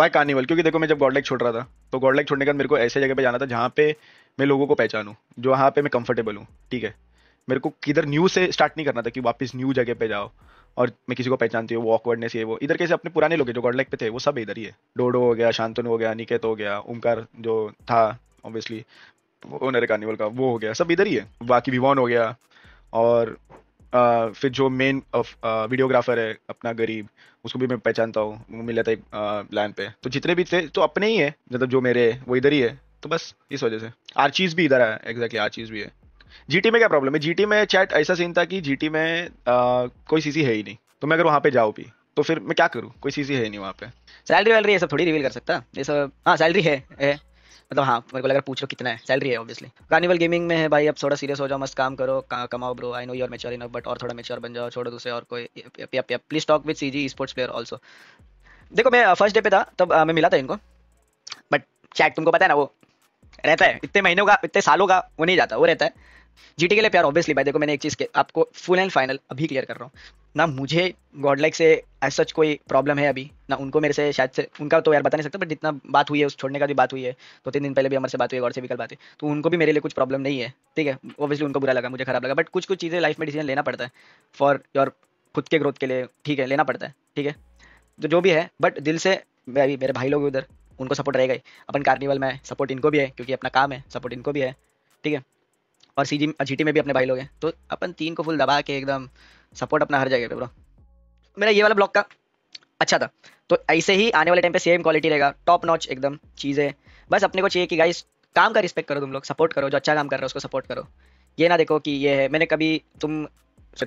Y carnival क्योंकि देखो मैं जब गॉडलेक छोड़ रहा था तो गॉडलेक छोड़ने के बाद मेरे को ऐसे जगह पे जाना था जहाँ पे मैं लोगों को पहचानूँ जो वहाँ पे मैं कंफर्टेबल हूँ ठीक है मेरे को किधर न्यू से स्टार्ट नहीं करना था कि वापस न्यू जगह पे जाओ और मैं किसी को पहचानती हूँ वो ऑकवर्डनेस ये वो इधर कैसे अपने पुराने लोग जो गॉडलेक पे थे वो सब इधर ही है डोडो हो गया शांतनु हो गया निकेत हो गया ओमकार जो था ऑब्वियसली ओनर कार्निवल का वो हो गया सब इधर ही है बाकी विवान हो गया और फिर जो मेन वीडियोग्राफर है अपना गरीब उसको भी मैं पहचानता हूँ मिला था एक प्लान पे तो जितने भी थे तो अपने ही है मतलब जो मेरे वो इधर ही है तो बस इस वजह से आर चीज़ भी इधर है एग्जैक्टली आर चीज़ भी है जीटी में क्या प्रॉब्लम है जीटी में चैट ऐसा सीन था कि जीटी में आ, कोई सीसी है ही नहीं तो मैं अगर वहाँ पे जाऊँ भी तो फिर मैं क्या करूँ कोई सीसी है नहीं वहाँ पे सैलरी वैलरी ये सब थोड़ी रिवील कर सकता ये सब हाँ सैलरी है, है मतलब हाँ मेरे को लगा पूछ रहे कितना है सैलरी है ऑब्वियसली कार्निवल गेमिंग में है भाई अब थोड़ा सीरियस हो जाओ मस्त काम करो का, कमाओ bro I know your mature enough but और थोड़ा मेच्योर बन जाओ छोड़ो दूसरे और कोई please talk with C G sports player also देखो मैं फर्स्ट uh, डे पे था तब uh, मैं मिला था इनको बट चैट तुमको पता है ना वो रहता है इतने महीनों का इतने सालों का वो नहीं जाता वो रहता है जीटी के लिए प्यार ऑब्वियसली भाई देखो मैंने एक चीज़ के आपको फुल एंड फाइनल अभी क्लियर कर रहा हूँ ना मुझे गॉड लाइक से एज सच कोई प्रॉब्लम है अभी ना उनको मेरे से शायद से उनका तो यार बता नहीं सकता बट जितना बात हुई है उस छोड़ने का भी बात हुई है दो तो तीन दिन पहले भी हमारे से बात हुई गौर से भी कल बात हुई तो उनको भी मेरे लिए कुछ प्रॉब्लम नहीं है ठीक है ओबियसली उनको बुरा लगा मुझे खराब लगा बट कुछ कुछ चीज़ें लाइफ में डिसीजन लेना पड़ता है फॉर योर खुद के ग्रोथ के लिए ठीक है लेना पड़ता है ठीक है तो जो भी है बट दिल से अभी मेरे भाई लोग उधर उनको सपोर्ट रहेगा ही अपन कार्निवल में सपोर्ट इनको भी है क्योंकि अपना काम है सपोर्ट इनको भी है ठीक है और सी जी में भी अपने भाई लोग हैं तो अपन तीन को फुल दबा के एकदम सपोर्ट अपना हर जगह पे ब्रो मेरा ये वाला ब्लॉक का अच्छा था तो ऐसे ही आने वाले टाइम पे सेम क्वालिटी रहेगा टॉप नॉच एकदम चीज़ें बस अपने को चाहिए कि गाइस काम का रिस्पेक्ट करो तुम लोग सपोर्ट करो जो अच्छा काम कर रहे हो उसको सपोर्ट करो ये ना देखो कि ये है मैंने कभी तुम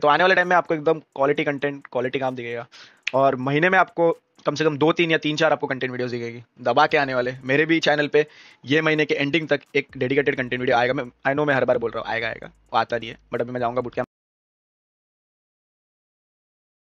तो आने वाले टाइम में आपको एकदम क्वालिटी कंटेंट क्वालिटी काम दिखेगा और महीने में आपको कम से कम दो तीन या तीन चार आपको कंटेंट वीडियोस दिखेगी दबा के आने वाले मेरे भी चैनल पे ये महीने के एंडिंग तक एक डेडिकेटेड कंटेंट वीडियो आएगा मैं आई नो मैं हर बार बोल रहा हूँ आएगा आएगा वो आता नहीं है बट अभी मैं जाऊँगा बुट